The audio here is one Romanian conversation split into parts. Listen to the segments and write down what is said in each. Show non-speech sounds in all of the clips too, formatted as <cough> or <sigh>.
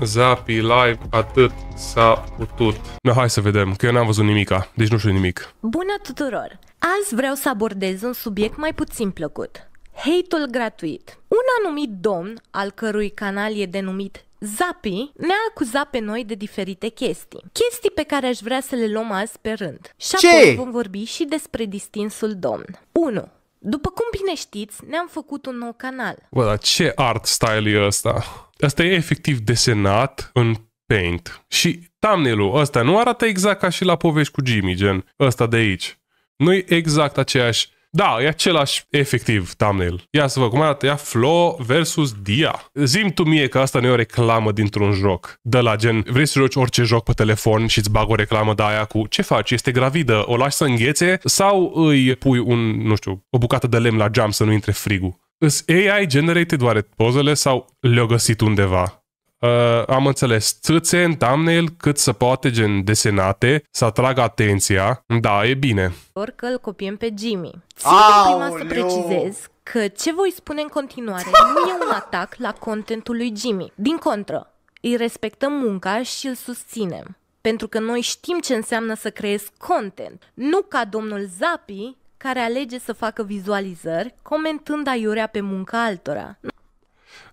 Zapi live atât s-a putut. No, hai să vedem, că eu n-am văzut nimica, deci nu știu nimic. Bună tuturor! Azi vreau să abordez un subiect mai puțin plăcut. Hate-ul gratuit. Un anumit domn, al cărui canal e denumit Zapi ne-a acuzat pe noi de diferite chestii. Chestii pe care aș vrea să le luăm azi pe rând. Și Ce? apoi vom vorbi și despre distinsul domn. 1. După cum bine știți, ne-am făcut un nou canal. Bă, dar ce art style e ăsta? Asta e efectiv desenat în Paint. Și thumbnail-ul ăsta nu arată exact ca și la povești cu Jimmy, gen ăsta de aici. Nu e exact aceeași da, e același efectiv thumbnail. Ia să vă cum arată ea Flo versus Dia. Zim tu mie că asta nu e o reclamă dintr-un joc. De la gen, vrei să joci orice joc pe telefon și îți bag o reclamă de aia cu ce faci, este gravidă, o lași să înghețe sau îi pui un, nu știu, o bucată de lemn la geam să nu intre frigul. Îs AI generated oare pozele sau le-au găsit undeva? Uh, am înțeles, țâțe în thumbnail cât să poate gen desenate, să atragă atenția. Da, e bine. Orică îl copiem pe Jimmy. Țin prima să precizez că ce voi spune în continuare nu e un atac la contentul lui Jimmy. Din contră, îi respectăm munca și îl susținem. Pentru că noi știm ce înseamnă să creezi content. Nu ca domnul Zapi care alege să facă vizualizări, comentând aiurea pe munca altora.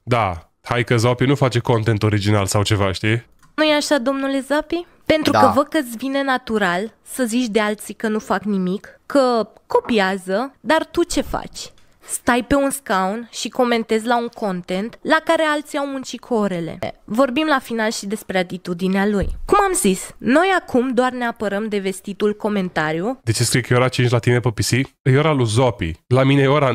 Da, hai că Zapi nu face content original sau ceva, știi? nu e așa, domnule Zapi? Pentru da. că văd că-ți vine natural să zici de alții că nu fac nimic, că copiază, dar tu ce faci? stai pe un scaun și comentezi la un content la care alții au muncit cu orele. Vorbim la final și despre atitudinea lui. Cum am zis, noi acum doar ne apărăm de vestitul comentariu. De ce scrie că e ora 5 la tine pe PC? E ora lui Zopi. La mine e ora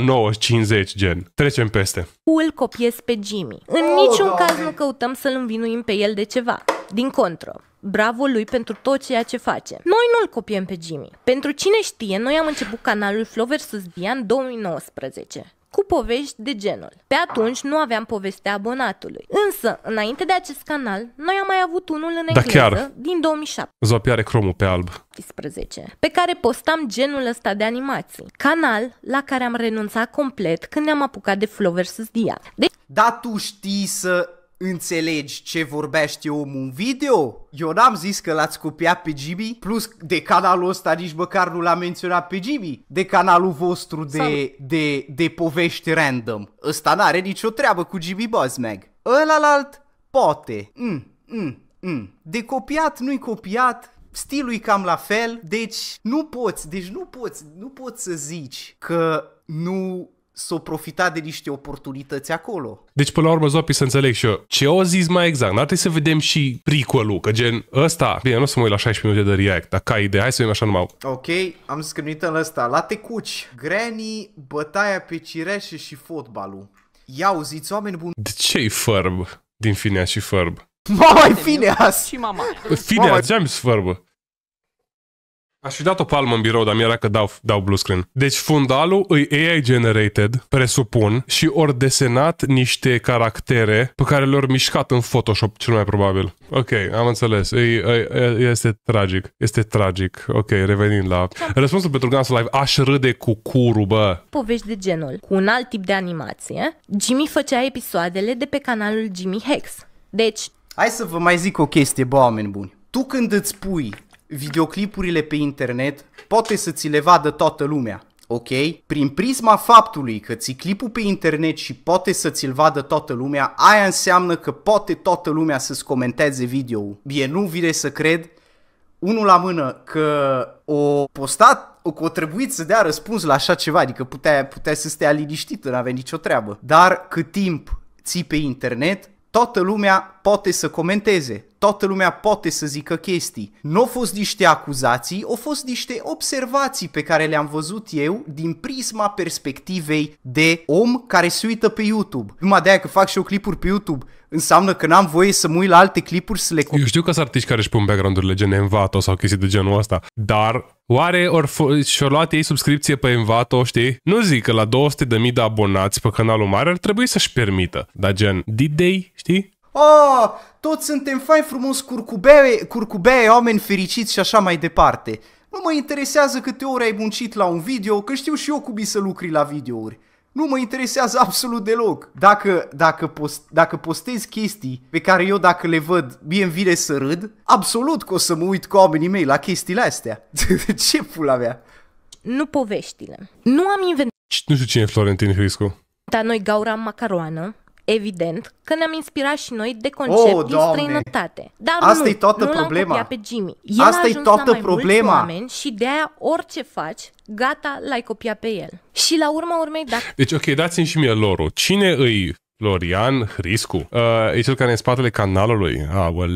9.50, gen. Trecem peste. Îl copiez pe Jimmy. În oh, niciun doamne. caz nu căutăm să-l învinuim pe el de ceva. Din contră, bravo lui pentru tot ceea ce face. Noi nu-l copiem pe Jimmy. Pentru cine știe, noi am început canalul Flo vs. Dia în 2019 cu povești de genul. Pe atunci nu aveam povestea abonatului. Însă, înainte de acest canal, noi am mai avut unul în da engleză chiar. din 2007. Zopia are cromul pe alb. 15, pe care postam genul ăsta de animații. Canal la care am renunțat complet când ne-am apucat de Flow vs. Dia. De- deci- Da, tu știi să înțelegi ce vorbește omul în video? Eu n-am zis că l-ați copiat pe Jimmy, plus de canalul ăsta nici măcar nu l a menționat pe Jimmy, de canalul vostru de, de, de povești random. Ăsta n-are nicio treabă cu Jimmy Buzzmag. Ălalalt poate. Mm, mm, mm. De copiat nu-i copiat, stilul e cam la fel, deci nu poți, deci nu poți, nu poți să zici că nu s-o profita de niște oportunități acolo. Deci, până la urmă, Zopi, să înțeleg și eu. Ce o zis mai exact? N-ar trebui să vedem și pricolul, că gen ăsta... Bine, nu o să mă uit la 16 minute de react, dar ca idee, hai să vedem așa numai. Ok, am zis că nu uităm ăsta. La tecuci, Granny, bătaia pe cireșe și fotbalul. Ia auziți, oameni buni... De ce-i fărb din Finea și fărb? Mama, Finea! Și mama. ce-am zis fărbă. Aș fi dat o palmă în birou, dar mi-era că dau, dau blue screen. Deci fundalul îi AI generated, presupun, și ori desenat niște caractere pe care le-au mișcat în Photoshop, cel mai probabil. Ok, am înțeles. E, e, este tragic. Este tragic. Ok, revenind la... Da. Răspunsul pentru Guns Live, aș râde cu curu, bă. Povești de genul, cu un alt tip de animație, Jimmy făcea episoadele de pe canalul Jimmy Hex. Deci... Hai să vă mai zic o chestie, bă, oameni buni. Tu când îți pui videoclipurile pe internet poate să ți le vadă toată lumea. Ok? Prin prisma faptului că ți clipul pe internet și poate să ți-l vadă toată lumea, aia înseamnă că poate toată lumea să-ți comenteze video-ul. Bine, nu vine să cred, unul la mână, că o postat, o, o trebuit să dea răspuns la așa ceva, adică putea, putea să stea liniștită, n-avea nicio treabă. Dar cât timp ții pe internet, toată lumea poate să comenteze, toată lumea poate să zică chestii. Nu au fost niște acuzații, au fost niște observații pe care le-am văzut eu din prisma perspectivei de om care se uită pe YouTube. Numai de aia că fac și eu clipuri pe YouTube, înseamnă că n-am voie să mă uit la alte clipuri să le... Eu știu că sunt artiști care își pun background-urile gen Envato sau chestii de genul ăsta, dar oare or f- și-au luat ei subscripție pe Envato, știi? Nu zic că la 200.000 de abonați pe canalul mare ar trebui să-și permită, dar gen, did they, știi? Oh, toți suntem fain frumos curcubee, curcubee, oameni fericiți și așa mai departe. Nu mă interesează câte ore ai muncit la un video, că știu și eu cum să lucri la videouri. Nu mă interesează absolut deloc. Dacă, dacă, post, dacă postez chestii pe care eu dacă le văd, mie îmi vine să râd, absolut că o să mă uit cu oamenii mei la chestiile astea. <laughs> Ce pula mea? Nu poveștile. Nu am inventat... Nu știu cine e Florentin Hriscu. Dar noi gaura macaroană Evident că ne-am inspirat și noi de concept oh, din străinătate. Dar Asta nu, e toată nu problema. L-am pe Jimmy. El Asta e toată mai problema. Oameni și de aia orice faci, gata, l-ai copiat pe el. Și la urma urmei, dacă... Deci, ok, dați-mi și mie lorul. Cine îi Florian Hriscu. Uh, e cel care e în spatele canalului.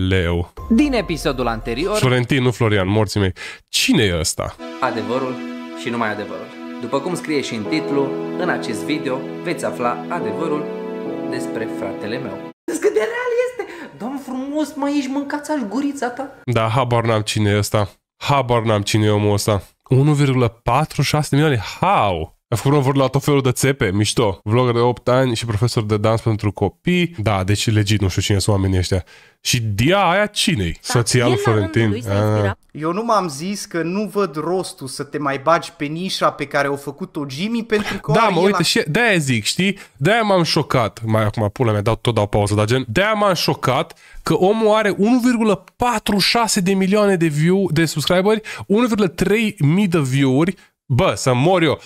leu. Din episodul anterior... Florentin, nu Florian, morții mei. Cine e ăsta? Adevărul și numai adevărul. După cum scrie și în titlu, în acest video veți afla adevărul despre fratele meu. Zic cât de real este! Doamne frumos, mai ești mâncați aș gurița ta! Da, habar n-am cine e ăsta. Habar n-am cine e omul ăsta. 1,46 milioane. How? A făcut un vlog la tot felul de țepe, mișto. Vlogger de 8 ani și profesor de dans pentru copii. Da, deci legit, nu știu cine sunt oamenii ăștia. Și dia aia cinei? i Da, Soția lui Florentin. Ah. Eu nu m-am zis că nu văd rostul să te mai bagi pe nișa pe care o făcut-o Jimmy pentru că... Da, mă, uite, a... și de-aia zic, știi? De-aia m-am șocat. Mai acum, pula mi-a dat tot dau pauză, dar gen, de-aia m-am șocat că omul are 1,46 de milioane de view, de subscriberi, 1,3 mii de view-uri bă, să mor eu, 1,46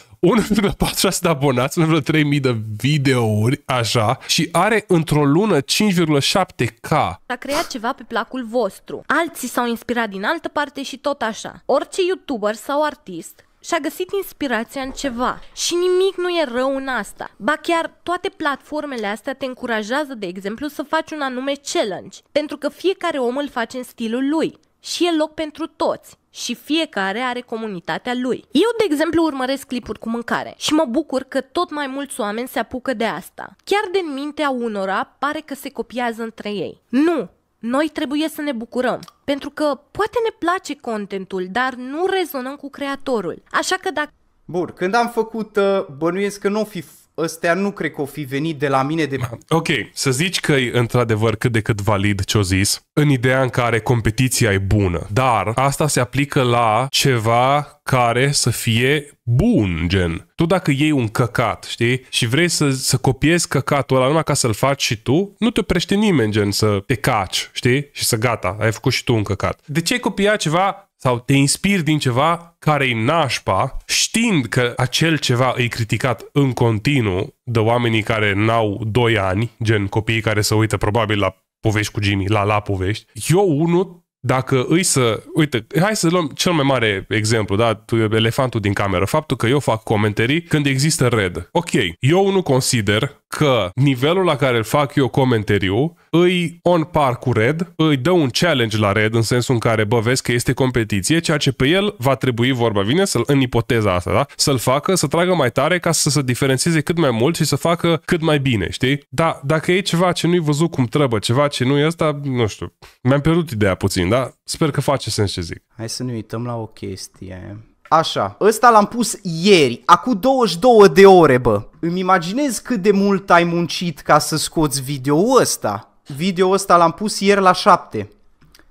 de abonați, 1,3 de videouri, așa, și are într-o lună 5,7K. S-a creat ceva pe placul vostru. Alții s-au inspirat din altă parte și tot așa. Orice youtuber sau artist și-a găsit inspirația în ceva. Și nimic nu e rău în asta. Ba chiar toate platformele astea te încurajează, de exemplu, să faci un anume challenge, pentru că fiecare om îl face în stilul lui și e loc pentru toți și fiecare are comunitatea lui. Eu, de exemplu, urmăresc clipuri cu mâncare și mă bucur că tot mai mulți oameni se apucă de asta. Chiar din mintea unora pare că se copiază între ei. Nu! Noi trebuie să ne bucurăm, pentru că poate ne place contentul, dar nu rezonăm cu creatorul. Așa că dacă Bun, când am făcut, uh, bănuiesc că nu o fi ăstea nu cred că o fi venit de la mine de... Ok, să zici că e într-adevăr cât de cât valid ce-o zis, în ideea în care competiția e bună, dar asta se aplică la ceva care să fie bun, gen. Tu dacă iei un căcat, știi, și vrei să, să copiezi căcatul ăla numai ca să-l faci și tu, nu te oprește nimeni, gen, să te caci, știi, și să gata, ai făcut și tu un căcat. De ce ai copiat ceva sau te inspiri din ceva care e nașpa, știind că acel ceva e criticat în continuu de oamenii care n-au 2 ani, gen copiii care se uită probabil la povești cu Jimmy, la la povești. Eu, unul, dacă îi să... Uite, hai să luăm cel mai mare exemplu, da? Elefantul din cameră. Faptul că eu fac comentarii când există red. Ok, eu nu consider că nivelul la care îl fac eu comentariu îi on par cu Red, îi dă un challenge la Red în sensul în care bă, vezi că este competiție, ceea ce pe el va trebui, vorba vine, să în ipoteza asta, da? să-l facă, să tragă mai tare ca să se diferențieze cât mai mult și să facă cât mai bine, știi? Dar dacă e ceva ce nu-i văzut cum trebuie, ceva ce nu e asta, nu știu, mi-am pierdut ideea puțin, da? Sper că face sens ce zic. Hai să ne uităm la o chestie Așa, ăsta l-am pus ieri, acum 22 de ore, bă. Îmi imaginez cât de mult ai muncit ca să scoți video ăsta. Video ăsta l-am pus ieri la 7.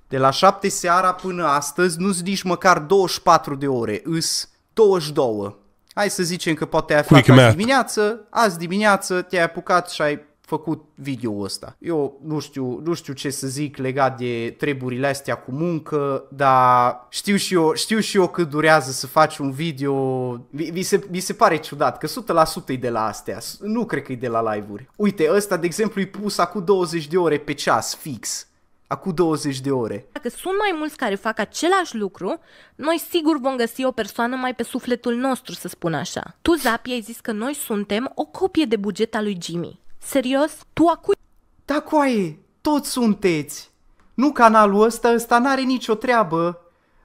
De la 7 seara până astăzi nu s nici măcar 24 de ore, îs 22. Hai să zicem că poate ai făcut azi dimineață, azi dimineață te-ai apucat și ai făcut video ăsta. Eu nu știu, nu știu ce să zic legat de treburile astea cu muncă, dar știu și eu, știu și eu cât durează să faci un video. Mi, mi, se, mi se pare ciudat că 100% e de la astea. Nu cred că e de la live-uri. Uite, ăsta de exemplu e pus acum 20 de ore pe ceas fix acu 20 de ore. Dacă sunt mai mulți care fac același lucru, noi sigur vom găsi o persoană mai pe sufletul nostru, să spun așa. Tu, Zapi, ai zis că noi suntem o copie de buget al lui Jimmy. Serios? Tu a cui? Da, coaie, toți sunteți. Nu canalul ăsta, ăsta n-are nicio treabă.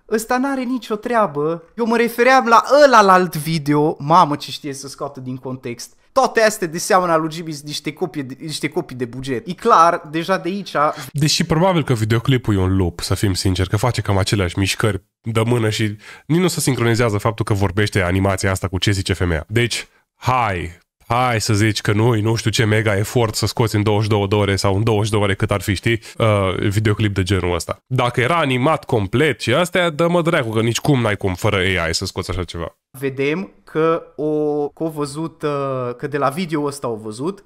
Ăsta n-are nicio treabă. Eu mă refeream la ăla la alt video. Mamă ce știe să scoată din context. Toate astea de seamănă al lui niște copii, de, niște copii de buget. E clar, deja de aici... Deși probabil că videoclipul e un loop, să fim sinceri, că face cam aceleași mișcări de mână și nici nu se sincronizează faptul că vorbește animația asta cu ce zice femeia. Deci, hai, hai să zici că nu, nu știu ce mega efort să scoți în 22 de ore sau în 22 de ore cât ar fi, știi, uh, videoclip de genul ăsta. Dacă era animat complet și astea, dă-mă dracu că nici cum n-ai cum fără AI să scoți așa ceva. Vedem că o, că o văzut, uh, că de la video ăsta au văzut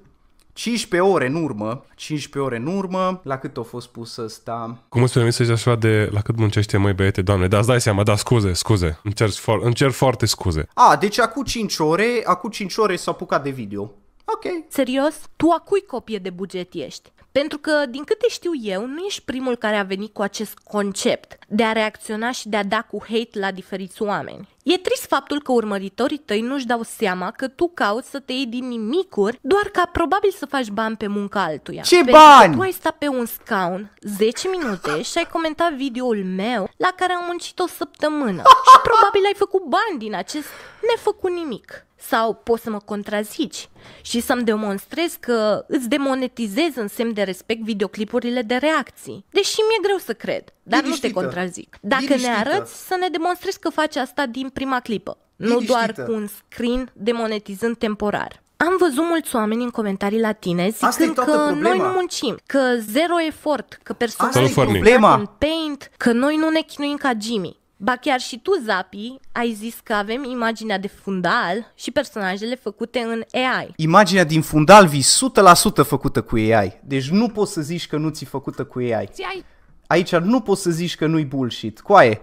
15 ore în urmă, 15 ore în urmă, la cât a fost pus ăsta? Cum îți permis să așa de la cât muncește mai băiete, doamne, dar îți dai seama, da, scuze, scuze, îmi cer, fo- îmi cer foarte scuze. A, deci acum 5 ore, acum 5 ore s-a apucat de video. Ok. Serios? Tu a cui copie de buget ești? Pentru că, din câte știu eu, nu ești primul care a venit cu acest concept de a reacționa și de a da cu hate la diferiți oameni. E trist faptul că urmăritorii tăi nu-și dau seama că tu cauți să te iei din nimicuri doar ca probabil să faci bani pe munca altuia. Ce Pentru bani? Că tu ai stat pe un scaun 10 minute și ai comentat videoul meu la care am muncit o săptămână <laughs> și probabil ai făcut bani din acest nefăcut nimic. Sau poți să mă contrazici și să-mi demonstrezi că îți demonetizez în semn de respect videoclipurile de reacții. Deși mi-e greu să cred, dar Liniștită. nu te contrazic. Dacă Liniștită. ne arăți, să ne demonstrezi că faci asta din prima clipă. Nu doar cu un screen demonetizând temporar. Am văzut mulți oameni în comentarii la tine zicând că problema. noi nu muncim, că zero efort, că persoanele nu în paint, că noi nu ne chinuim ca Jimmy. Ba chiar și tu, Zapi, ai zis că avem imaginea de fundal și personajele făcute în AI. Imaginea din fundal vii 100% făcută cu AI. Deci nu poți să zici că nu ți făcută cu AI. Ți-ai... Aici nu poți să zici că nu-i bullshit. Coaie!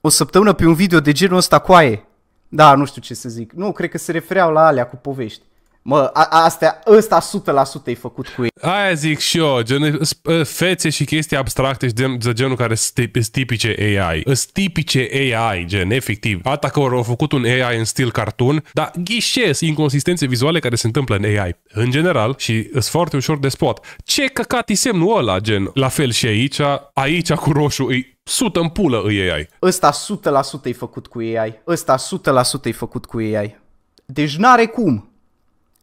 O săptămână pe un video de genul ăsta, coaie! Da, nu știu ce să zic. Nu, cred că se refereau la alea cu povești. Mă, astea, ăsta 100% e făcut cu ei. Aia zic și eu, gen, ă, fețe și chestii abstracte și gen, de genul care sunt tipice AI. Sunt tipice AI, gen, efectiv. Ata că au făcut un AI în stil cartoon, dar ghișez inconsistențe vizuale care se întâmplă în AI. În general, și sunt foarte ușor de spot. Ce căcat e semnul ăla, gen? La fel și aici, aici cu roșu e sută în pulă îi AI. Ăsta 100% e făcut cu AI. Ăsta 100% e făcut cu AI. Deci n-are cum.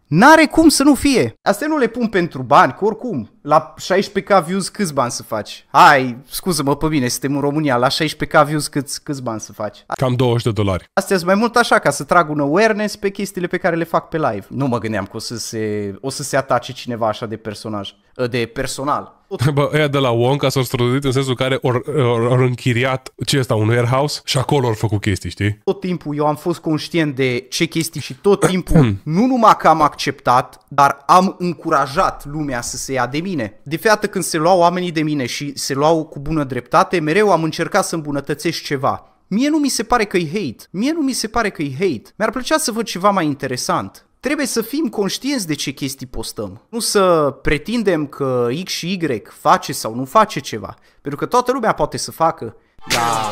N-are cum să nu fie. Astea nu le pun pentru bani, că oricum, la 16k views câți bani să faci? Hai, scuză-mă pe mine, suntem în România, la 16k views câți, câți bani să faci? Cam 20 de dolari. Astea sunt mai mult așa, ca să trag un awareness pe chestiile pe care le fac pe live. Nu mă gândeam că o să se, o să se atace cineva așa de personaj. Uh, de personal. <laughs> Bă, ăia de la Wonka s-au străduit în sensul care or, or, or închiriat ce este un warehouse și acolo au făcut chestii, știi? Tot timpul eu am fost conștient de ce chestii și tot timpul <clears throat> nu numai că am acceptat, dar am încurajat lumea să se ia de mine. De fiată când se luau oamenii de mine și se luau cu bună dreptate, mereu am încercat să îmbunătățesc ceva. Mie nu mi se pare că-i hate. Mie nu mi se pare că-i hate. Mi-ar plăcea să văd ceva mai interesant trebuie să fim conștienți de ce chestii postăm. Nu să pretindem că X și Y face sau nu face ceva, pentru că toată lumea poate să facă, Da.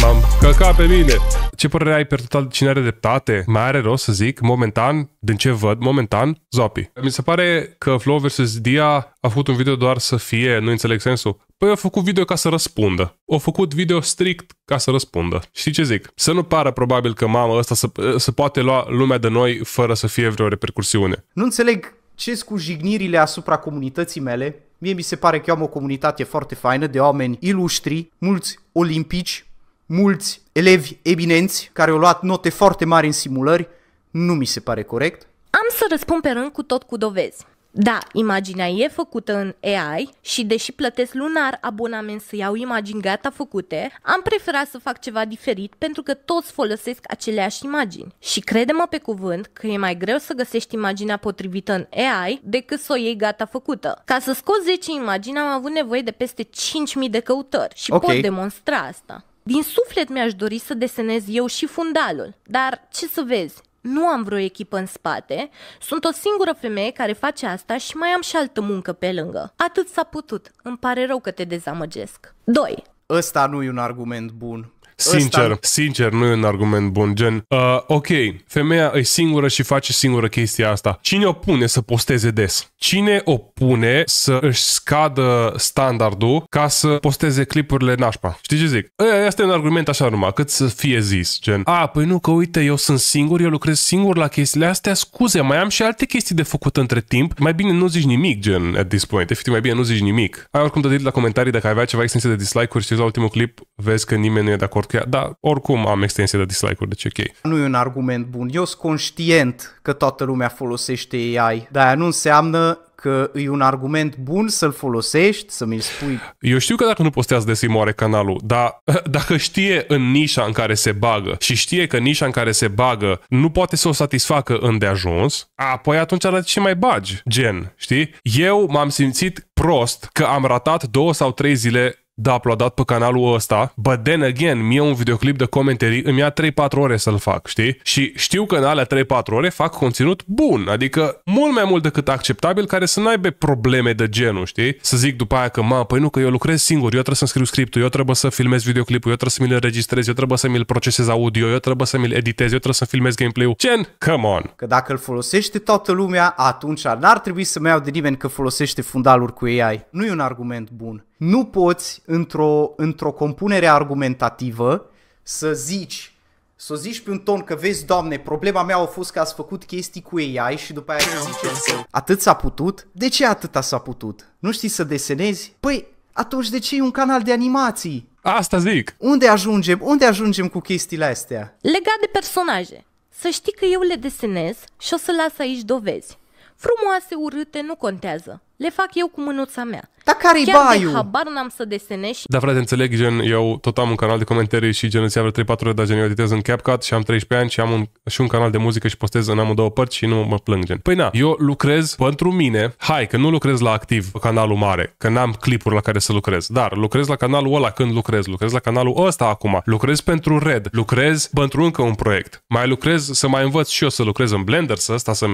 M-am căcat pe mine. Ce părere ai pe total cine are dreptate? Mai are rost să zic, momentan, din ce văd, momentan, Zopi. Mi se pare că Flow vs. Dia a făcut un video doar să fie, nu înțeleg sensul. Păi a făcut video ca să răspundă. A făcut video strict ca să răspundă. Știi ce zic? Să nu pară probabil că mama ăsta să să poate lua lumea de noi fără să fie vreo repercursiune. Nu înțeleg ce cu jignirile asupra comunității mele. Mie mi se pare că eu am o comunitate foarte faină de oameni ilustri, mulți olimpici, mulți elevi eminenți care au luat note foarte mari în simulări, nu mi se pare corect. Am să răspund pe rând cu tot cu dovezi. Da, imaginea e făcută în AI și deși plătesc lunar abonament să iau imagini gata făcute, am preferat să fac ceva diferit pentru că toți folosesc aceleași imagini. Și credem pe cuvânt că e mai greu să găsești imaginea potrivită în AI decât să o iei gata făcută. Ca să scoți 10 imagini am avut nevoie de peste 5.000 de căutări și okay. pot demonstra asta. Din suflet mi-aș dori să desenez eu și fundalul, dar ce să vezi, nu am vreo echipă în spate, sunt o singură femeie care face asta și mai am și altă muncă pe lângă. Atât s-a putut, îmi pare rău că te dezamăgesc. 2. Ăsta nu e un argument bun. Sincer, ăsta... sincer, nu e un argument bun, gen, uh, ok, femeia e singură și face singură chestia asta. Cine o pune să posteze des? Cine o pune să își scadă standardul ca să posteze clipurile nașpa? Știi ce zic? asta e un argument așa numai, cât să fie zis, gen, a, păi nu, că uite, eu sunt singur, eu lucrez singur la chestiile astea, scuze, mai am și alte chestii de făcut între timp, mai bine nu zici nimic, gen, at this point, efectiv, mai bine nu zici nimic. Ai oricum de la comentarii dacă avea ceva extensie de dislike-uri și la ultimul clip, vezi că nimeni nu e de acord cu ea, dar oricum am extensie de dislike-uri, deci ok. Nu e un argument bun. Eu sunt conștient că toată lumea folosește AI, dar aia nu înseamnă că e un argument bun să-l folosești, să mi-l spui. Eu știu că dacă nu postează des îi moare canalul, dar <laughs> dacă știe în nișa în care se bagă și știe că nișa în care se bagă nu poate să o satisfacă îndeajuns, apoi atunci la ce mai bagi? Gen, știi? Eu m-am simțit prost că am ratat două sau trei zile de da, uploadat pe canalul ăsta, but then again, mie un videoclip de comentarii îmi ia 3-4 ore să-l fac, știi? Și știu că în alea 3-4 ore fac conținut bun, adică mult mai mult decât acceptabil, care să n-aibă probleme de genul, știi? Să zic după aia că, mă, păi nu, că eu lucrez singur, eu trebuie să-mi scriu scriptul, eu trebuie să filmez videoclipul, eu trebuie să mi-l înregistrez, eu trebuie să mi-l procesez audio, eu trebuie să mi-l editez, eu trebuie să filmez gameplay-ul. Gen, come on! Că dacă îl folosește toată lumea, atunci n-ar trebui să mai iau de nimeni că folosește fundaluri cu AI. Nu e un argument bun nu poți într-o, într-o compunere argumentativă să zici să zici pe un ton că vezi, doamne, problema mea a fost că ați făcut chestii cu AI și după aia zice, atât s-a putut? De ce atâta s-a putut? Nu știi să desenezi? Păi, atunci de ce e un canal de animații? Asta zic. Unde ajungem? Unde ajungem cu chestiile astea? Legat de personaje. Să știi că eu le desenez și o să las aici dovezi. Frumoase, urâte, nu contează le fac eu cu mânuța mea. Dar care-i Chiar de habar n-am să desenești. Da, frate, înțeleg, gen, eu tot am un canal de comentarii și gen, îți 3-4 ore, dar gen, eu editez în CapCut și am 13 ani și am un, și un canal de muzică și postez în amândouă părți și nu mă plâng, gen. Păi na, eu lucrez pentru mine, hai, că nu lucrez la activ canalul mare, că n-am clipuri la care să lucrez, dar lucrez la canalul ăla când lucrez, lucrez la canalul ăsta acum, lucrez pentru Red, lucrez pentru încă un proiect, mai lucrez să mai învăț și eu să lucrez în Blender, să asta, să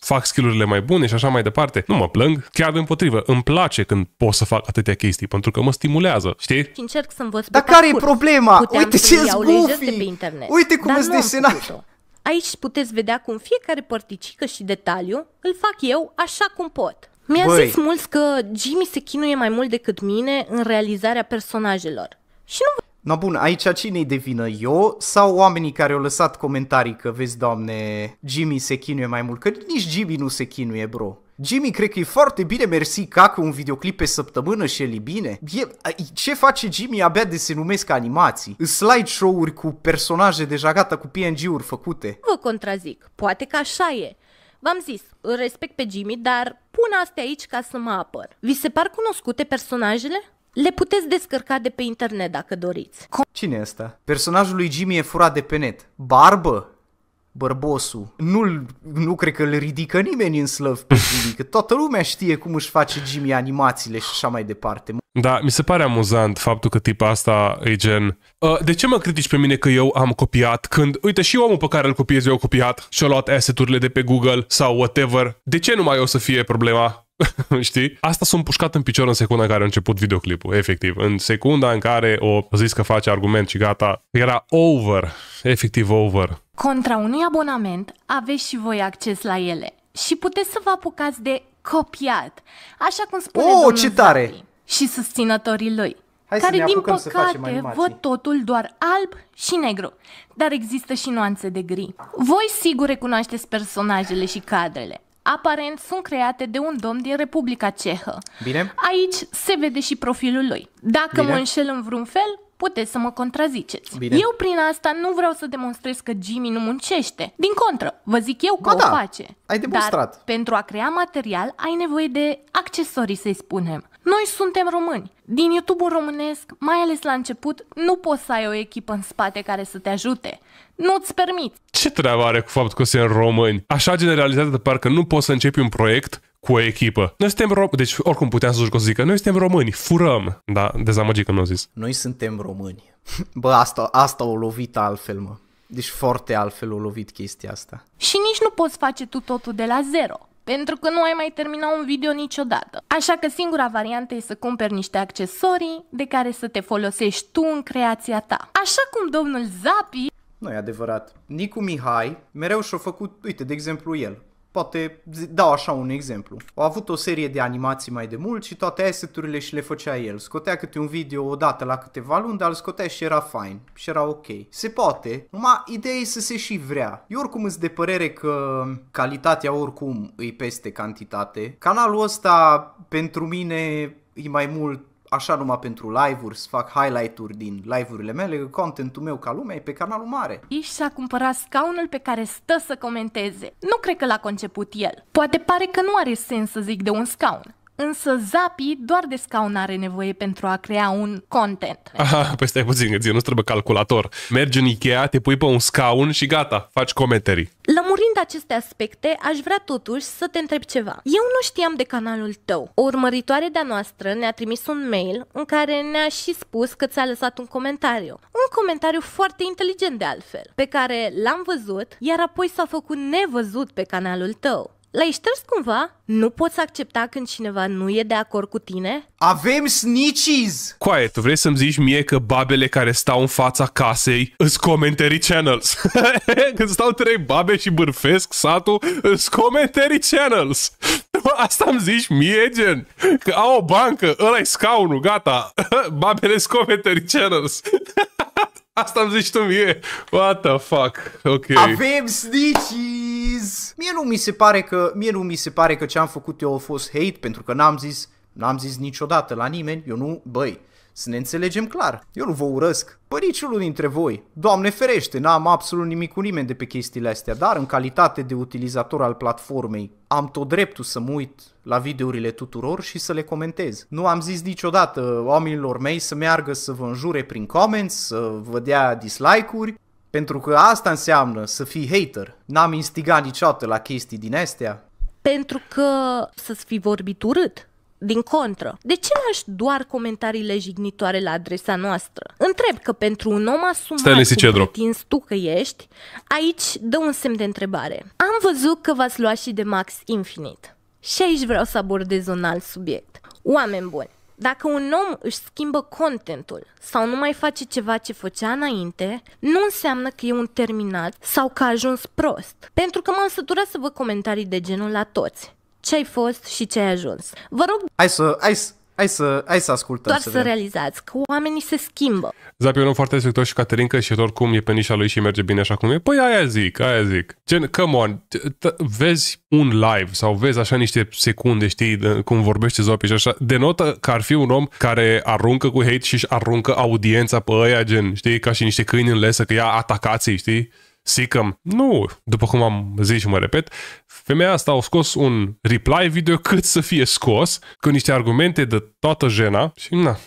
fac skillurile mai bune și așa mai departe. Nu mă plâng, chiar avem potrivă. Îmi place când pot să fac atâtea chestii, pentru că mă stimulează, știi? Și încerc să învăț Dar care e problema? Puteam Uite ce pe internet. Uite cum îți desenat. Aici puteți vedea cum fiecare părticică și detaliu îl fac eu așa cum pot. Mi-a Băi. zis mulți că Jimmy se chinuie mai mult decât mine în realizarea personajelor. Și nu No, bun, aici cine-i de vină? Eu sau oamenii care au lăsat comentarii că, vezi, doamne, Jimmy se chinuie mai mult? Că nici Jimmy nu se chinuie, bro. Jimmy, cred că e foarte bine, mersi, cacă un videoclip pe săptămână și el e bine. E, ce face Jimmy abia de se numesc animații? Slideshow-uri cu personaje deja gata, cu PNG-uri făcute. Vă contrazic, poate că așa e. V-am zis, îl respect pe Jimmy, dar pun astea aici ca să mă apăr. Vi se par cunoscute personajele? Le puteți descărca de pe internet dacă doriți. Cine e asta? Personajul lui Jimmy e furat de pe net. Barbă? bărbosul. Nu, nu cred că le ridică nimeni în slăv pe Jimmy, că toată lumea știe cum își face Jimmy animațiile și așa mai departe. Da, mi se pare amuzant faptul că tipa asta e gen... Uh, de ce mă critici pe mine că eu am copiat când, uite, și omul pe care îl copiez eu a copiat și a luat asset de pe Google sau whatever? De ce numai eu să fie problema? <laughs> știi? Asta sunt pușcat în picior în secunda în care a început videoclipul, efectiv. În secunda în care o zis că face argument și gata, era over, efectiv over. Contra unui abonament, aveți și voi acces la ele și puteți să vă apucați de copiat, așa cum spune oh, domnul ce tare. și susținătorii lui. Hai care, din păcate, văd totul doar alb și negru, dar există și nuanțe de gri. Voi sigur recunoașteți personajele și cadrele, aparent sunt create de un domn din Republica Cehă. Bine. Aici se vede și profilul lui. Dacă Bine. mă înșel în vreun fel, puteți să mă contraziceți. Bine. Eu prin asta nu vreau să demonstrez că Jimmy nu muncește. Din contră, vă zic eu că da, o face. Ai demonstrat. Dar pentru a crea material ai nevoie de accesorii, să-i spunem. Noi suntem români. Din YouTube-ul românesc, mai ales la început, nu poți să ai o echipă în spate care să te ajute. Nu-ți permiți. Ce treabă are cu faptul că suntem români? Așa generalizată de parcă nu poți să începi un proiect cu o echipă. Noi suntem români, deci oricum puteam să zic o zică, noi suntem români, furăm. Da, dezamăgit că nu zis. Noi suntem români. <laughs> Bă, asta, asta o lovit altfel, mă. Deci foarte altfel o lovit chestia asta. Și nici nu poți face tu totul de la zero pentru că nu ai mai terminat un video niciodată. Așa că singura variantă e să cumperi niște accesorii de care să te folosești tu în creația ta. Așa cum domnul Zapi nu e adevărat. Nicu Mihai mereu și-a făcut, uite, de exemplu el, poate dau așa un exemplu. Au avut o serie de animații mai de mult și toate asset-urile și le făcea el. Scotea câte un video odată la câteva luni, dar îl scotea și era fine și era ok. Se poate, numai ideea e să se și vrea. Eu oricum îți de părere că calitatea oricum îi peste cantitate. Canalul ăsta pentru mine e mai mult așa numai pentru live-uri, să fac highlight-uri din live-urile mele, contentul meu ca lumea e pe canalul mare. Iși și-a cumpărat scaunul pe care stă să comenteze. Nu cred că l-a conceput el. Poate pare că nu are sens să zic de un scaun, însă Zapi doar de scaun are nevoie pentru a crea un content. Aha, păi stai puțin, că ție nu trebuie calculator. Mergi în Ikea, te pui pe un scaun și gata, faci comentarii. Lămurind aceste aspecte, aș vrea totuși să te întreb ceva. Eu nu știam de canalul tău. O urmăritoare de-a noastră ne-a trimis un mail în care ne-a și spus că ți-a lăsat un comentariu. Un comentariu foarte inteligent de altfel, pe care l-am văzut, iar apoi s-a făcut nevăzut pe canalul tău. L-ai șters cumva? Nu poți accepta când cineva nu e de acord cu tine? Avem snitches! Coaie, tu vrei să-mi zici mie că babele care stau în fața casei îs commentary channels? <laughs> când stau trei babe și bârfesc satul, îs commentary channels! <laughs> Asta îmi zici mie, gen? Că au o bancă, ăla-i scaunul, gata! <laughs> babele-s commentary channels! Asta îmi zici tu mie. What the fuck? Ok. Avem snitches! please. Mie nu mi se pare că, mie nu mi se pare că ce am făcut eu a fost hate, pentru că n-am zis, n-am zis niciodată la nimeni, eu nu, băi, să ne înțelegem clar, eu nu vă urăsc Păriciul dintre voi. Doamne ferește, n-am absolut nimic cu nimeni de pe chestiile astea, dar în calitate de utilizator al platformei am tot dreptul să mă uit la videourile tuturor și să le comentez. Nu am zis niciodată oamenilor mei să meargă să vă înjure prin comments, să vă dea dislike-uri, pentru că asta înseamnă să fii hater. N-am instigat niciodată la chestii din astea. Pentru că să-ți fi vorbit urât. Din contră, de ce aș doar comentariile jignitoare la adresa noastră? Întreb că pentru un om asumat Stai, Lisi, cum pretinzi tu că ești, aici dă un semn de întrebare. Am văzut că v-ați luat și de Max Infinite. Și aici vreau să abordez un alt subiect. Oameni buni, dacă un om își schimbă contentul sau nu mai face ceva ce făcea înainte, nu înseamnă că e un terminat sau că a ajuns prost. Pentru că m-am săturat să vă comentarii de genul la toți. Ce ai fost și ce ai ajuns. Vă rog... Hai să, hai, hai să, hai să ascultăm. Doar să, să realizați că oamenii se schimbă. Zapi e un om foarte respectuos și Caterinca și oricum e pe nișa lui și merge bine așa cum e. Păi aia zic, aia zic. Gen, come on, vezi un live sau vezi așa niște secunde, știi, cum vorbește Zopi și așa, denotă că ar fi un om care aruncă cu hate și își aruncă audiența pe aia, gen, știi, ca și niște câini în lesă, că ia atacații, știi? Sicăm. Nu, după cum am zis și mă repet, femeia asta a scos un reply video cât să fie scos, cu niște argumente de toată jena și na,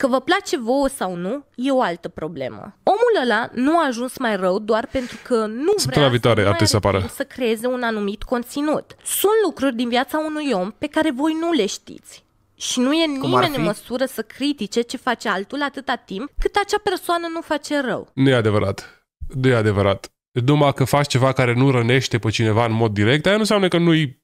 Că vă place vouă sau nu, e o altă problemă. Omul ăla nu a ajuns mai rău doar pentru că nu Sunt vrea viitoare, să, să, apară. să creeze un anumit conținut. Sunt lucruri din viața unui om pe care voi nu le știți. Și nu e nimeni în măsură să critique ce face altul atâta timp cât acea persoană nu face rău. Nu e adevărat. Nu e adevărat. Numai că faci ceva care nu rănește pe cineva în mod direct, aia nu înseamnă că nu-i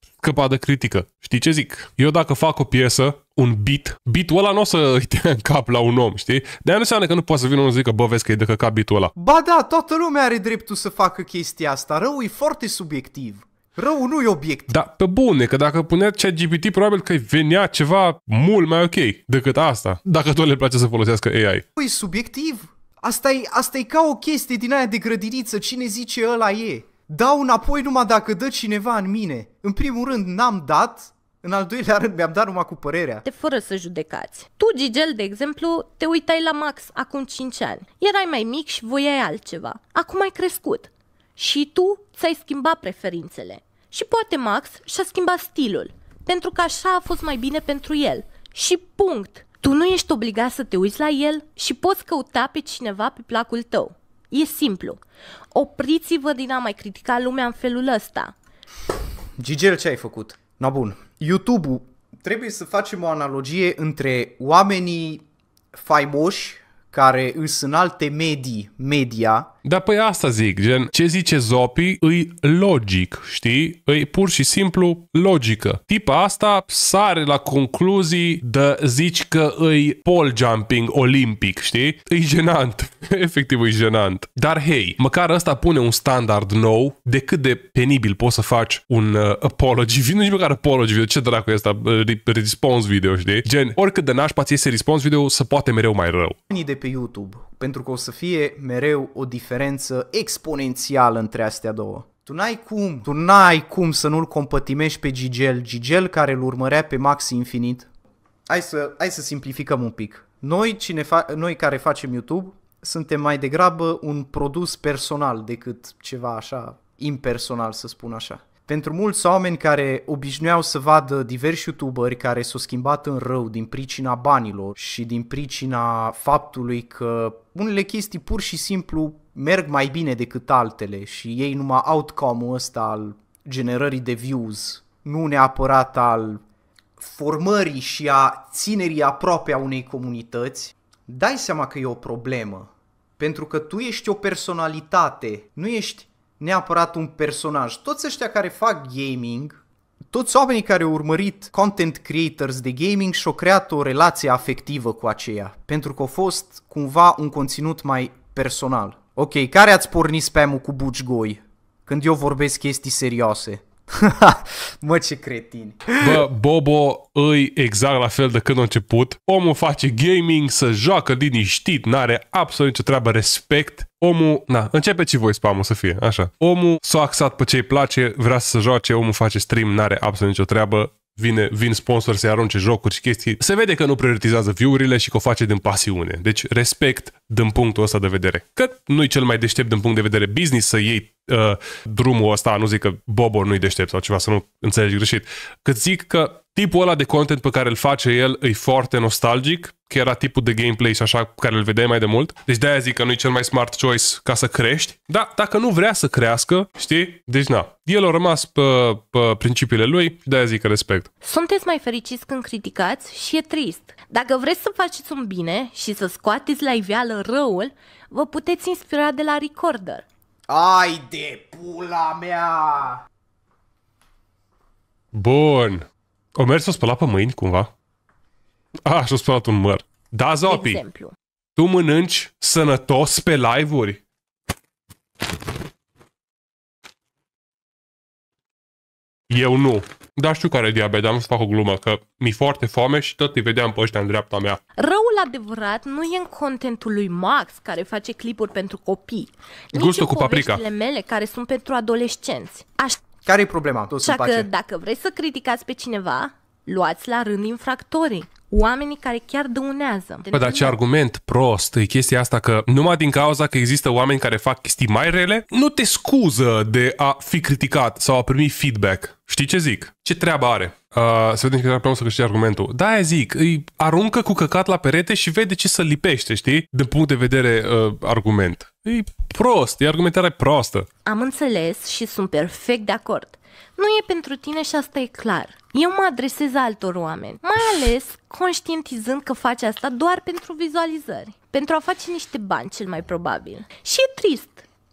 de critică. Știi ce zic? Eu dacă fac o piesă, un beat, beatul ăla nu o să îi <laughs> dea în cap la un om, știi? De aia nu înseamnă că nu poate să vină unul să zică, bă, vezi că e de căcat beatul ăla. Ba da, toată lumea are dreptul să facă chestia asta. Rău e foarte subiectiv. Rău nu e obiectiv. Da, pe bune, că dacă punea chat GPT, probabil că venea ceva mult mai ok decât asta, dacă tot le place să folosească AI. Păi, subiectiv. Asta e, asta e ca o chestie din aia de grădiniță, cine zice ăla e. Dau înapoi numai dacă dă cineva în mine. În primul rând n-am dat, în al doilea rând mi-am dat numai cu părerea. De fără să judecați. Tu, Gigel, de exemplu, te uitai la Max acum 5 ani. Erai mai mic și voiai altceva. Acum ai crescut. Și tu ți-ai schimbat preferințele. Și poate Max și-a schimbat stilul, pentru că așa a fost mai bine pentru el. Și punct! Tu nu ești obligat să te uiți la el și poți căuta pe cineva pe placul tău. E simplu. Opriți-vă din a mai critica lumea în felul ăsta. Gigel, ce ai făcut? Na bun. YouTube-ul. Trebuie să facem o analogie între oamenii faimoși care îs în alte medii media dar păi asta zic, gen, ce zice Zopi îi logic, știi? Îi pur și simplu logică. Tipa asta sare la concluzii de zici că îi pole jumping olimpic, știi? Îi jenant. <laughs> Efectiv îi jenant. Dar hei, măcar ăsta pune un standard nou de cât de penibil poți să faci un uh, apology video, <laughs> nici măcar apology video, ce dracu e asta, uh, response video, știi? Gen, oricât de nașpa ți iese response video, să poate mereu mai rău. de pe YouTube pentru că o să fie mereu o diferență exponențială între astea două. Tu n-ai cum, tu n-ai cum să nu-l compătimești pe Gigel, Gigel care îl urmărea pe Maxi Infinit. Hai să, hai să simplificăm un pic. Noi, cine fa- noi care facem YouTube suntem mai degrabă un produs personal decât ceva așa impersonal, să spun așa. Pentru mulți oameni care obișnuiau să vadă diversi youtuberi care s-au schimbat în rău din pricina banilor și din pricina faptului că unele chestii pur și simplu merg mai bine decât altele și ei numai outcome-ul ăsta al generării de views, nu neapărat al formării și a ținerii aproape a unei comunități, dai seama că e o problemă. Pentru că tu ești o personalitate, nu ești neapărat un personaj. Toți ăștia care fac gaming, toți oamenii care au urmărit content creators de gaming și-au creat o relație afectivă cu aceea, pentru că a fost cumva un conținut mai personal. Ok, care ați pornit spam-ul cu Butch goi? Când eu vorbesc chestii serioase. <laughs> mă, ce cretini. Bă, Bobo îi exact la fel de când a început. Omul face gaming, să joacă liniștit, n-are absolut nicio treabă, respect. Omul, na, începe și voi spamul să fie, așa. Omul s-a axat pe ce-i place, vrea să se joace, omul face stream, n-are absolut nicio treabă, vine, vin sponsori să-i arunce jocuri și chestii, se vede că nu prioritizează viurile și că o face din pasiune. Deci respect din punctul ăsta de vedere. Că nu-i cel mai deștept din punct de vedere business să iei uh, drumul ăsta, nu zic că Bobor nu-i deștept sau ceva, să nu înțelegi greșit. că zic că tipul ăla de content pe care îl face el e foarte nostalgic, că era tipul de gameplay și așa pe care îl vedeai mai de mult. Deci de-aia zic că nu e cel mai smart choice ca să crești. Dar dacă nu vrea să crească, știi? Deci na. El a rămas pe, pe principiile lui și de-aia zic că respect. Sunteți mai fericiți când criticați și e trist. Dacă vreți să faceți un bine și să scoateți la iveală răul, vă puteți inspira de la Recorder. Ai de pula mea! Bun. O mers să spăla pe mâini, cumva? A, și o spălat un măr. Da, Zopi, exemplu. tu mănânci sănătos pe live-uri? Eu nu. Dar știu care e diabet, am să fac o glumă, că mi-e foarte foame și tot îi vedeam pe ăștia în dreapta mea. Răul adevărat nu e în contentul lui Max, care face clipuri pentru copii. Gustul cu paprika. mele, care sunt pentru adolescenți. Aș care e problema? Tot Așa că dacă vrei să criticați pe cineva, luați la rând infractorii oamenii care chiar dăunează. Păi, dar ce argument prost e chestia asta că numai din cauza că există oameni care fac chestii mai rele, nu te scuză de a fi criticat sau a primi feedback. Știi ce zic? Ce treabă are? Uh, să vedem dacă vreau să câștig argumentul. Da, aia zic, îi aruncă cu căcat la perete și vede ce să lipește, știi? Din punct de vedere uh, argument. E prost, e argumentarea proastă. Am înțeles și sunt perfect de acord. Nu e pentru tine și asta e clar. Eu mă adresez altor oameni, mai ales conștientizând că faci asta doar pentru vizualizări, pentru a face niște bani cel mai probabil. Și e trist,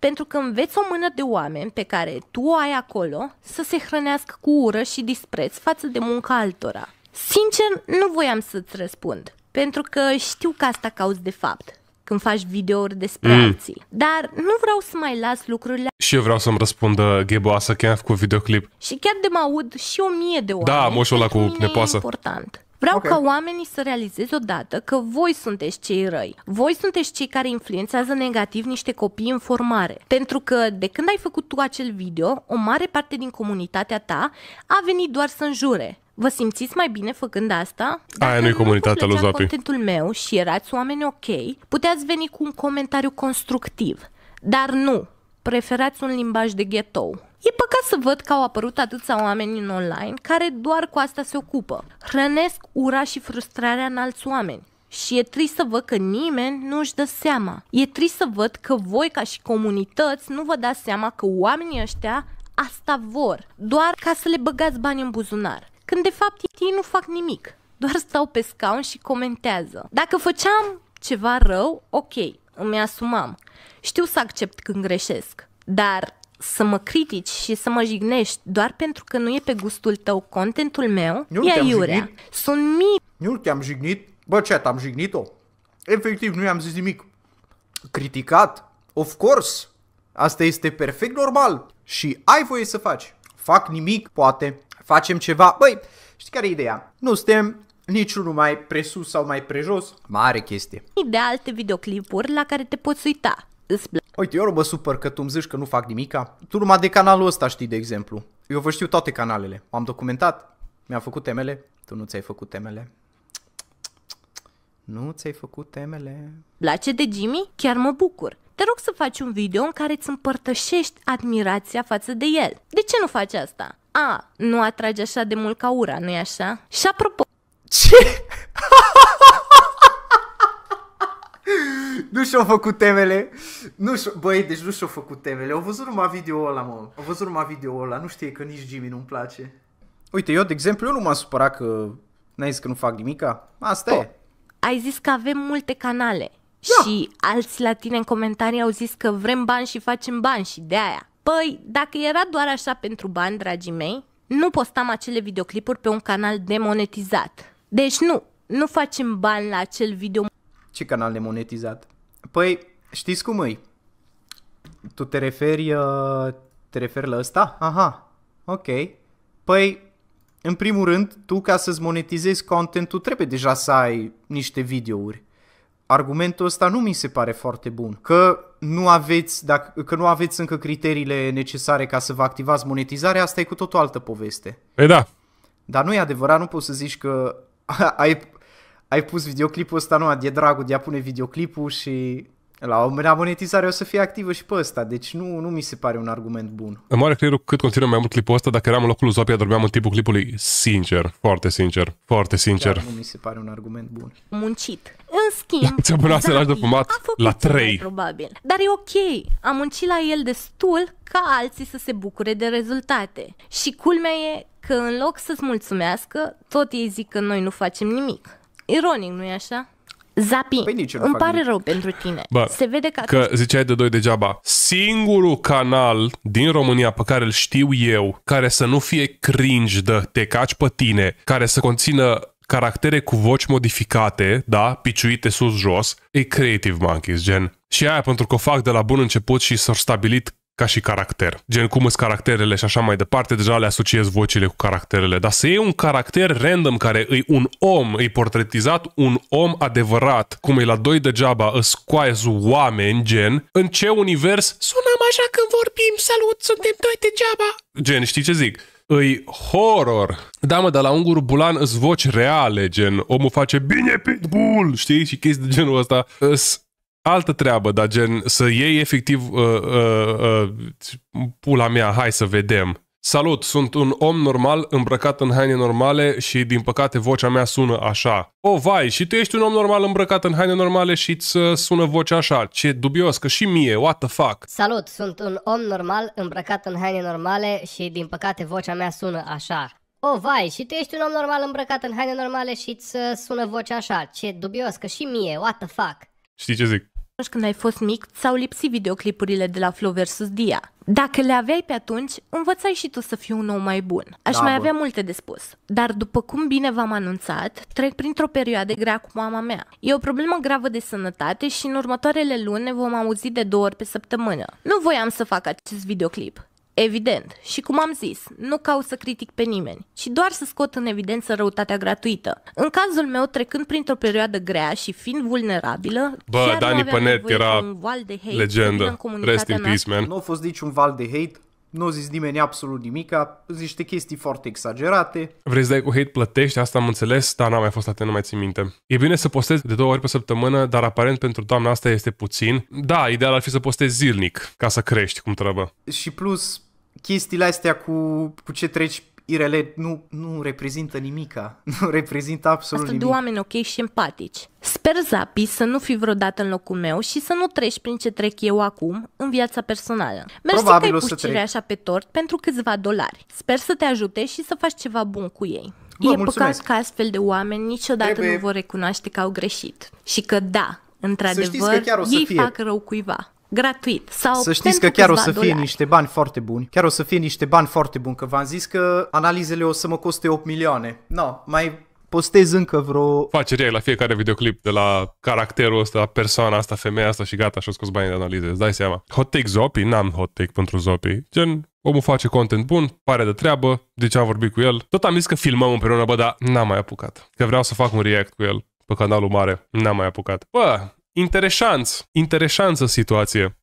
pentru că înveți o mână de oameni pe care tu o ai acolo să se hrănească cu ură și dispreț față de munca altora. Sincer, nu voiam să-ți răspund, pentru că știu că asta cauți de fapt când faci videouri despre mm. alții. Dar nu vreau să mai las lucrurile... Și eu vreau să-mi răspundă Ghebo Asakhev cu videoclip. Și chiar de mă aud și o mie de da, oameni. Da, moșul ăla cu nepoasă. important. Vreau okay. ca oamenii să realizeze odată că voi sunteți cei răi. Voi sunteți cei care influențează negativ niște copii în formare. Pentru că de când ai făcut tu acel video, o mare parte din comunitatea ta a venit doar să înjure. Vă simțiți mai bine făcând asta? Dacă Aia nu-i comunitatea lui Zapi. contentul meu și erați oameni ok, puteați veni cu un comentariu constructiv. Dar nu, preferați un limbaj de ghetto E păcat să văd că au apărut atâția oameni în online care doar cu asta se ocupă. Hrănesc ura și frustrarea în alți oameni. Și e trist să văd că nimeni nu își dă seama. E trist să văd că voi ca și comunități nu vă dați seama că oamenii ăștia asta vor, doar ca să le băgați bani în buzunar. Când de fapt ei nu fac nimic, doar stau pe scaun și comentează. Dacă făceam ceva rău, ok, îmi asumam. Știu să accept când greșesc, dar să mă critici și să mă jignești doar pentru că nu e pe gustul tău contentul meu, nu e aiurea. Jignit. Sunt mii. Nu te-am jignit. Bă, ce, am jignit-o? Efectiv, nu i-am zis nimic. Criticat? Of course! Asta este perfect normal. Și ai voie să faci. Fac nimic, poate. Facem ceva. Băi, știi care e ideea? Nu suntem niciunul mai presus sau mai prejos. Mare chestie. De alte videoclipuri la care te poți uita îți place. Uite, eu nu mă supăr că tu îmi zici că nu fac nimica. Tu numai de canalul ăsta știi, de exemplu. Eu vă știu toate canalele. M-am documentat, mi-am făcut temele, tu nu ți-ai făcut temele. Nu ți-ai făcut temele. Place de Jimmy? Chiar mă bucur. Te rog să faci un video în care îți împărtășești admirația față de el. De ce nu faci asta? A, nu atrage așa de mult ca ura, nu-i așa? Și apropo... Ce? <laughs> <laughs> nu și-au făcut temele. Nu și Băi, deci nu și-au făcut temele. Au văzut numai video ăla, mă. Au văzut numai video ăla. Nu știe că nici Jimmy nu-mi place. Uite, eu, de exemplu, eu nu m-am supărat că n-ai zis că nu fac nimica. Asta oh. e. Ai zis că avem multe canale. Da. Și alții la tine în comentarii au zis că vrem bani și facem bani și de aia. Păi, dacă era doar așa pentru bani, dragii mei, nu postam acele videoclipuri pe un canal demonetizat. Deci nu, nu facem bani la acel video ce canal nemonetizat? Păi, știți cum e? Tu te referi, uh, te referi la ăsta? Aha, ok. Păi, în primul rând, tu ca să-ți monetizezi contentul trebuie deja să ai niște videouri. Argumentul ăsta nu mi se pare foarte bun, că nu aveți, dacă, că nu aveți încă criteriile necesare ca să vă activați monetizarea, asta e cu tot o altă poveste. Păi da. Dar nu e adevărat, nu poți să zici că <laughs> ai, ai pus videoclipul ăsta nu de dragul de a pune videoclipul și la, la monetizare o să fie activă și pe ăsta, deci nu, nu mi se pare un argument bun. În mare creierul cât continuă mai mult clipul ăsta, dacă eram în locul lui Zopia, dormeam în timpul clipului, sincer, foarte sincer, foarte sincer. Chiar nu mi se pare un argument bun. Muncit. În schimb, <laughs> ți-a pânat la de fumat la 3. Probabil. Dar e ok, am muncit la el destul ca alții să se bucure de rezultate. Și culmea e că în loc să-ți mulțumească, tot ei zic că noi nu facem nimic. Ironic, nu-i așa? Zapi, păi nici îmi pare nimic. rău pentru tine. Bă, Se vede că... Că ziceai de doi degeaba. Singurul canal din România pe care îl știu eu, care să nu fie cringe de te caci pe tine, care să conțină caractere cu voci modificate, da, piciuite sus-jos, e Creative Monkeys, gen. Și aia pentru că o fac de la bun început și s-au stabilit ca și caracter. Gen cum sunt caracterele și așa mai departe, deja le asociez vocile cu caracterele. Dar să iei un caracter random care îi un om, îi portretizat un om adevărat, cum e la doi degeaba, scoaiez oameni, gen, în ce univers sunăm așa când vorbim, salut, suntem doi degeaba. Gen, știi ce zic? îi horror. Da, mă, dar la Ungur Bulan îți voci reale, gen, omul face bine pitbull, știi? Și chestii de genul ăsta. Îs altă treabă, dar gen să iei efectiv uh, uh, uh, pula mea, hai să vedem. Salut, sunt un om normal, îmbrăcat în haine normale și din păcate vocea mea sună așa. O, oh, vai, și tu ești un om normal îmbrăcat în haine normale și îți uh, sună vocea așa. Ce dubios, că și mie, what the fuck. Salut, sunt un om normal îmbrăcat în haine normale și din păcate vocea mea sună așa. O, oh, vai, și tu ești un om normal îmbrăcat în haine normale și îți uh, sună vocea așa. Ce dubios, că și mie, what the fuck. Știi ce zic? când ai fost mic, ți-au lipsit videoclipurile de la Flo vs. Dia. Dacă le aveai pe atunci, învățai și tu să fii un om mai bun. Aș da, mai bă. avea multe de spus. Dar după cum bine v-am anunțat, trec printr-o perioadă grea cu mama mea. E o problemă gravă de sănătate și în următoarele luni ne vom auzi de două ori pe săptămână. Nu voiam să fac acest videoclip. Evident, și cum am zis, nu caut să critic pe nimeni, ci doar să scot în evidență răutatea gratuită. În cazul meu, trecând printr-o perioadă grea și fiind vulnerabilă, Bă, chiar Dani nu aveam Pănet era un val de hate legendă. În Rest in peace, man. Nu a fost niciun val de hate, nu zis nimeni absolut nimica, niște chestii foarte exagerate. Vrei să dai cu hate, plătești, asta am înțeles, dar n-am mai fost atent, nu mai țin minte. E bine să postezi de două ori pe săptămână, dar aparent pentru doamna asta este puțin. Da, ideal ar fi să postezi zilnic, ca să crești cum trebuie. Și plus, chestiile astea cu, cu ce treci IRL nu, nu reprezintă nimica, <laughs> nu reprezintă absolut Asta nimic. Sunt oameni ok și empatici. Sper, Zapi, să nu fii vreodată în locul meu și să nu treci prin ce trec eu acum în viața personală. Mersi Probabil că ai pus cireașa așa pe tort pentru câțiva dolari. Sper să te ajute și să faci ceva bun cu ei. Bă, e mulțumesc. păcat că astfel de oameni niciodată Trebuie... nu vor recunoaște că au greșit și că da, într-adevăr, ei fie. fac rău cuiva gratuit. Sau să știți că chiar o să fie dolari. niște bani foarte buni. Chiar o să fie niște bani foarte buni, că v-am zis că analizele o să mă coste 8 milioane. No, mai postez încă vreo... Face la fiecare videoclip de la caracterul ăsta, persoana asta, femeia asta și gata și-o scos banii de analize, îți dai seama. Hot take Zopi? N-am hot take pentru Zopi. Gen, omul face content bun, pare de treabă, de ce am vorbit cu el. Tot am zis că filmăm împreună, bă, dar n-am mai apucat. Că vreau să fac un react cu el pe canalul mare, n-am mai apucat. Bă, interesanți, interesantă situație.